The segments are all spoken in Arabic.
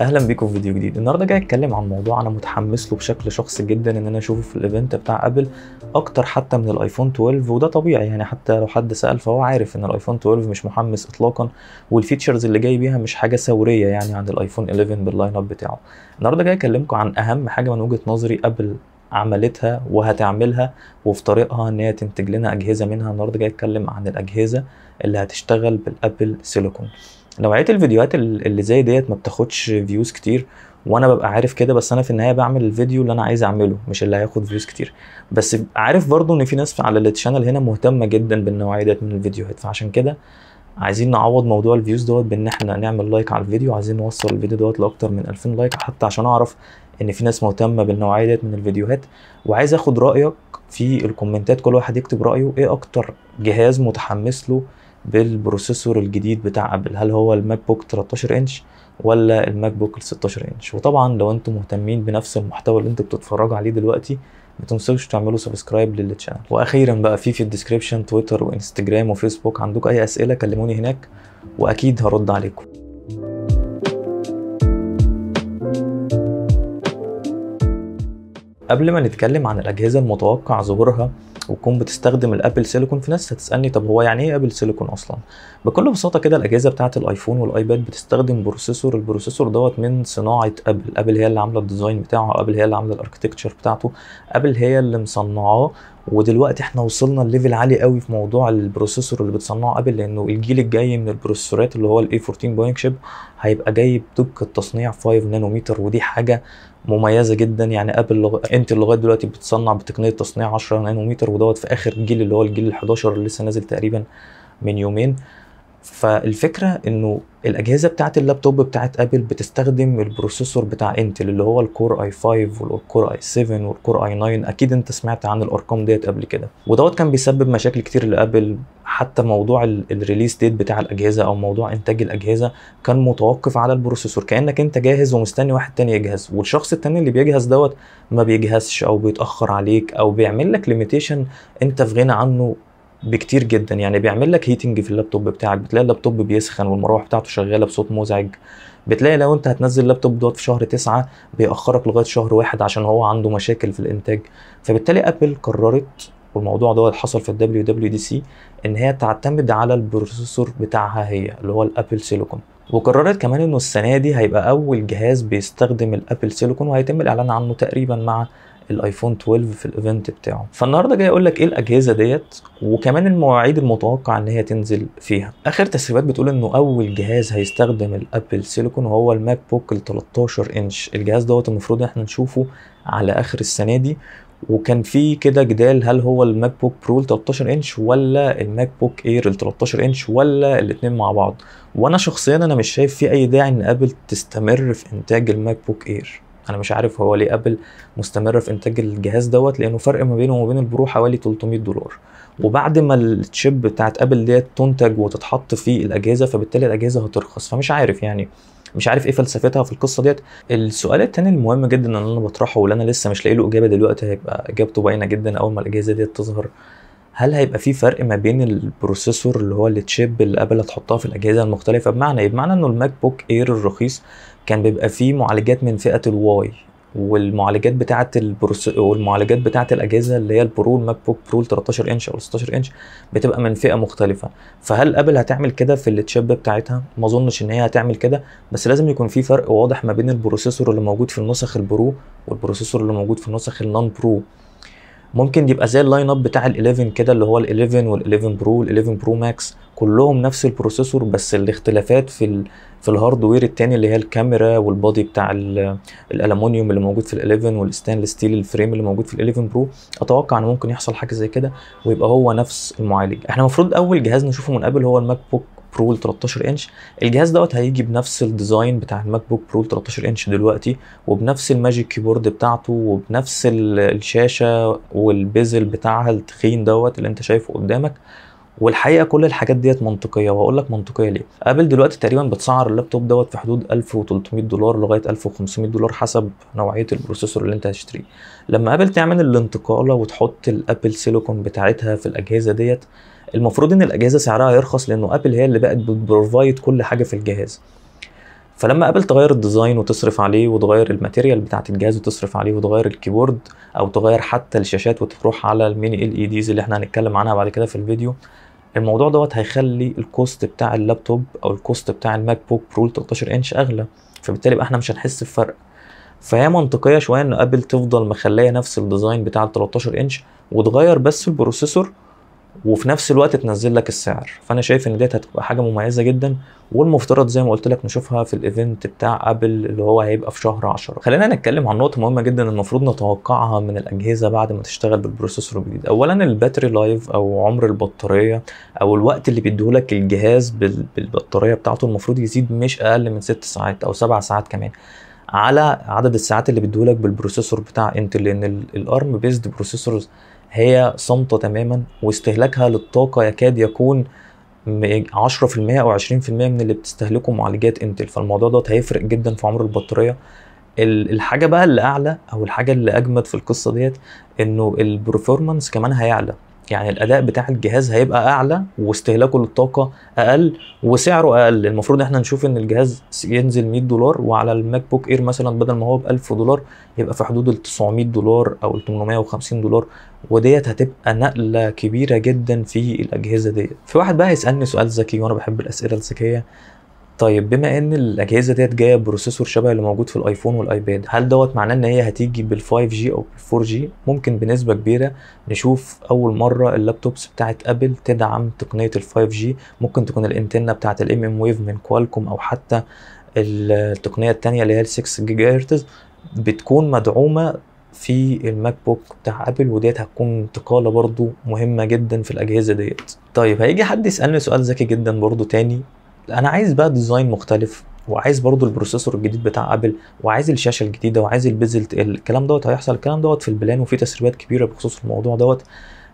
اهلا بيكم في فيديو جديد النهارده جاي اتكلم عن موضوع انا متحمس له بشكل شخصي جدا ان انا اشوفه في الايفنت بتاع ابل اكتر حتى من الايفون 12 وده طبيعي يعني حتى لو حد سال فهو عارف ان الايفون 12 مش محمس اطلاقا والفيتشرز اللي جاي بيها مش حاجه ثوريه يعني عن الايفون 11 باللاين اب بتاعه النهارده جاي اكلمكم عن اهم حاجه من وجهه نظري ابل عملتها وهتعملها وفي طريقها ان هي تنتج لنا اجهزه منها النهارده جاي اتكلم عن الاجهزه اللي هتشتغل بالابل سيليكون نوعيه الفيديوهات اللي زي ديت ما بتاخدش فيوز كتير وانا ببقى عارف كده بس انا في النهايه بعمل الفيديو اللي انا عايز اعمله مش اللي هياخد فيوز كتير بس عارف برضو ان في ناس على التشانل هنا مهتمه جدا بالنوعيه ديت من الفيديوهات فعشان كده عايزين نعوض موضوع الفيوز دوت بان احنا نعمل لايك على الفيديو عايزين نوصل الفيديو دوت لاكتر من 2000 لايك حتى عشان اعرف ان في ناس مهتمه بالنوعيه ديت من الفيديوهات وعايز اخد رايك في الكومنتات كل واحد يكتب رايه ايه اكتر جهاز متحمس له بالبروسيسور الجديد بتاع ابل هل هو الماك بوك 13 انش ولا الماك بوك ال 16 انش وطبعا لو انتم مهتمين بنفس المحتوى اللي انتم بتتفرجوا عليه دلوقتي ما تنسوش تعملوا سبسكرايب للتشانل واخيرا بقى في في الديسكريبشن تويتر وانستجرام وفيسبوك عندكم اي اسئله كلموني هناك واكيد هرد عليكم قبل ما نتكلم عن الاجهزه المتوقع ظهورها وتكون بتستخدم الابل سيليكون في ناس هتسالني طب هو يعني ايه ابل سيليكون اصلا بكل بساطه كده الاجهزه بتاعه الايفون والايباد بتستخدم بروسيسور البروسيسور دوت من صناعه ابل ابل هي اللي عامله الديزاين بتاعه ابل هي اللي عامله الاركتكتشر بتاعته ابل هي اللي مصنعاه ودلوقتي احنا وصلنا لليفل عالي قوي في موضوع البروسيسور اللي بتصنعه ابل لانه الجيل الجاي من البروسيسورات اللي هو الاي 14 بوينت شيب هيبقى جاي بطبق التصنيع 5 نانومتر ودي حاجه مميزه جدا يعني ابل لغ... انت لغايه دلوقتي بتصنع بتقنيه تصنيع 10 نانومتر ودوت في اخر جيل اللي هو الجيل ال 11 اللي لسه نازل تقريبا من يومين فالفكره انه الاجهزه بتاعه اللابتوب بتاعه ابل بتستخدم البروسيسور بتاع انتل اللي هو الكور اي 5 والكور اي 7 والكور اي 9 اكيد انت سمعت عن الارقام ديت قبل كده ودوت كان بيسبب مشاكل كتير لابل حتى موضوع الريليس ديت بتاع الاجهزه او موضوع انتاج الاجهزه كان متوقف على البروسيسور كانك انت جاهز ومستني واحد تاني يجهز والشخص التاني اللي بيجهز دوت ما بيجهزش او بيتاخر عليك او بيعمل لك ليميتيشن انت في غنى عنه بكتير جدا يعني بيعمل لك هيتنج في اللابتوب بتاعك بتلاقي اللابتوب بيسخن والمروحه بتاعته شغاله بصوت مزعج بتلاقي لو انت هتنزل اللابتوب دوت في شهر تسعة بيأخرك لغايه شهر واحد عشان هو عنده مشاكل في الانتاج فبالتالي ابل قررت والموضوع دوت حصل في الدبليو دبليو دي سي ان هي تعتمد على البروسيسور بتاعها هي اللي هو الابل سيليكون وقررت كمان انه السنه دي هيبقى اول جهاز بيستخدم الابل سيليكون وهيتم الاعلان عنه تقريبا مع الايفون 12 في الايفنت بتاعه فالنهارده جاي اقول لك ايه الاجهزه ديت وكمان المواعيد المتوقع ان هي تنزل فيها اخر تسريبات بتقول انه اول جهاز هيستخدم الابل سيليكون هو الماك بوك ال 13 انش الجهاز دوت المفروض احنا نشوفه على اخر السنه دي وكان في كده جدال هل هو الماك بوك برو ال 13 انش ولا الماك بوك اير ال 13 انش ولا الاثنين مع بعض وانا شخصيا انا مش شايف في اي داعي ان ابل تستمر في انتاج الماك بوك اير انا مش عارف هو ليه ابل مستمره في انتاج الجهاز دوت لانه فرق ما بينه وما بين البرو حوالي 300 دولار وبعد ما التشيب بتاعت ابل ديت تنتج وتتحط في الاجهزه فبالتالي الاجهزه هترخص فمش عارف يعني مش عارف ايه فلسفتها في القصه ديت السؤال التاني المهم جدا اللي انا بطرحه واللي انا لسه مش لاقي له اجابه دلوقتي هيبقى اجابته باينه جدا اول ما الاجهزه ديت تظهر هل هيبقى في فرق ما بين البروسيسور اللي هو التشيب اللي قبل هتحطها في الاجهزه المختلفه بمعنى ايه بمعنى انه الماك بوك اير الرخيص كان بيبقى فيه معالجات من فئه الواي والمعالجات بتاعه البروس... والمعالجات بتاعه الاجهزه اللي هي البرو الماك بوك برو 13 انش او 16 انش بتبقى من فئه مختلفه فهل ابل هتعمل كده في التشيب بتاعتها ما اظنش ان هي هتعمل كده بس لازم يكون في فرق واضح ما بين البروسيسور اللي موجود في النسخ البرو والبروسيسور اللي موجود في النسخ النون برو ممكن يبقى زي اللاين اب بتاع ال11 كده اللي هو ال11 وال11 برو وال11 برو ماكس كلهم نفس البروسيسور بس الاختلافات في ال في الهاردوير التاني اللي هي الكاميرا والبادي بتاع الالومنيوم اللي موجود في ال11 والستانلس ستيل الفريم اللي موجود في ال11 برو اتوقع ان ممكن يحصل حاجه زي كده ويبقى هو نفس المعالج احنا المفروض اول جهاز نشوفه من قبل هو الماك بوك برو ال 13 انش الجهاز دوت هيجي بنفس الديزاين بتاع الماك بوك برو ال 13 انش دلوقتي وبنفس الماجيك كيبورد بتاعته وبنفس الشاشه والبيزل بتاعها التخين دوت اللي انت شايفه قدامك والحقيقه كل الحاجات ديت منطقيه وهقول لك منطقيه ليه ابل دلوقتي تقريبا بتسعر اللابتوب دوت في حدود 1300 دولار لغايه 1500 دولار حسب نوعيه البروسيسور اللي انت هتشتريه لما ابل تعمل الانتقاله وتحط الابل سيليكون بتاعتها في الاجهزه ديت المفروض ان الاجهزه سعرها هيرخص لانه ابل هي اللي بقت بتبروفايد كل حاجه في الجهاز فلما ابل تغير الديزاين وتصرف عليه وتغير الماتيريال بتاعه الجهاز وتصرف عليه وتغير الكيبورد او تغير حتى الشاشات وتروح على الميني ال اي ديز اللي احنا هنتكلم عنها بعد كده في الفيديو الموضوع دوت هيخلي الكوست بتاع اللابتوب او الكوست بتاع الماك بوك برو 13 انش اغلى فبالتالي بقى احنا مش هنحس بفرق فهي منطقيه شويه ان ابل تفضل مخليه نفس الديزاين بتاع ال 13 انش وتغير بس البروسيسور وفي نفس الوقت تنزل لك السعر فانا شايف ان ديت هتبقى حاجه مميزه جدا والمفترض زي ما قلت لك نشوفها في الايفنت بتاع ابل اللي هو هيبقى في شهر 10 خلينا نتكلم عن نقطه مهمه جدا المفروض نتوقعها من الاجهزه بعد ما تشتغل بالبروسيسور الجديد اولا الباتري لايف او عمر البطاريه او الوقت اللي بيديهولك الجهاز بالبطاريه بتاعته المفروض يزيد مش اقل من 6 ساعات او 7 ساعات كمان على عدد الساعات اللي بيديهولك بالبروسيسور بتاع انتل لان الارم بيزد بروسيسورز هي صامتة تماما واستهلاكها للطاقة يكاد يكون 10% او 20% من اللي بتستهلكه معالجات انتل فالموضوع دوت هيفرق جدا في عمر البطاريه الحاجه بقى اللي اعلى او الحاجه اللي اجمد في القصه ديت انه البرفورمانس كمان هيعلى يعني الاداء بتاع الجهاز هيبقى اعلى واستهلاكه للطاقه اقل وسعره اقل المفروض احنا نشوف ان الجهاز ينزل 100 دولار وعلى الماك بوك اير مثلا بدل ما هو ب 1000 دولار يبقى في حدود ال 900 دولار او ال 850 دولار وديت هتبقى نقله كبيره جدا في الاجهزه ديت في واحد بقى هيسالني سؤال ذكي وانا بحب الاسئله الذكيه طيب بما ان الاجهزه ديت جايه بروسيسور شبه اللي موجود في الايفون والايباد هل دوت معناه ان هي هتيجي بال5 جي او بال4 جي ممكن بنسبه كبيره نشوف اول مره اللابتوبس بتاعه ابل تدعم تقنيه ال5 جي ممكن تكون الانتنه بتاعه الام ام ويف من كوالكوم او حتى التقنيه الثانيه اللي هي ال 6 جيجا هرتز بتكون مدعومه في الماك بوك بتاع ابل وديت هتكون انتقاله برضو مهمه جدا في الاجهزه ديت طيب هيجي حد يسالني سؤال ذكي جدا برضو تاني انا عايز بقى ديزاين مختلف وعايز برضو البروسيسور الجديد بتاع ابل وعايز الشاشه الجديده وعايز البيزل الكلام دوت هيحصل الكلام دوت في البلان وفي تسريبات كبيره بخصوص الموضوع دوت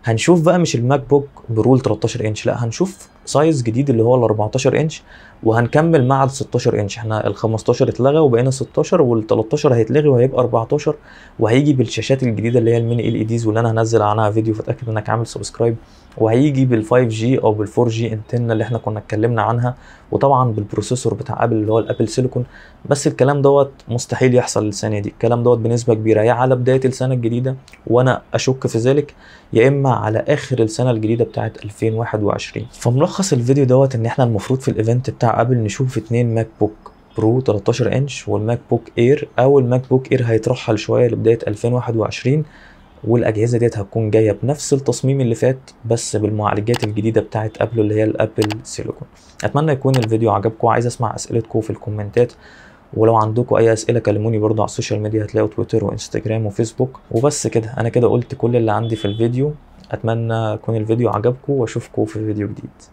هنشوف بقى مش الماك بوك برول 13 انش لا هنشوف سايز جديد اللي هو ال 14 انش وهنكمل مع ال 16 انش احنا ال 15 اتلغى وبقينا 16 وال 13 هيتلغي وهيبقى 14 وهيجي بالشاشات الجديده اللي هي الميني ال اي ديز واللي انا هنزل عنها فيديو فاتاكد انك عامل سبسكرايب وهيجي بال 5 جي او بال 4 جي انتنا اللي احنا كنا اتكلمنا عنها وطبعا بالبروسيسور بتاع ابل اللي هو الابل سيليكون بس الكلام دوت مستحيل يحصل السنه دي الكلام دوت بنسبه كبيره يا على بدايه السنه الجديده وانا اشك في ذلك يا اما على اخر السنه الجديده بتاعه 2021 فملخص الفيديو دوت ان احنا المفروض في الايفنت بتاع ابل نشوف اتنين ماك بوك برو 13 انش والماك بوك اير او الماك بوك اير هيترحل شويه لبدايه 2021 والاجهزه ديت هتكون جايه بنفس التصميم اللي فات بس بالمعالجات الجديده بتاعه ابل اللي هي الابل سيليكون اتمنى يكون الفيديو عجبكم عايز اسمع اسئلتكم في الكومنتات ولو عندكم اي اسئله كلموني برده على السوشيال ميديا هتلاقوا تويتر وانستجرام وفيسبوك وبس كده انا كده قلت كل اللي عندي في الفيديو اتمنى يكون الفيديو عجبكم واشوفكم في فيديو جديد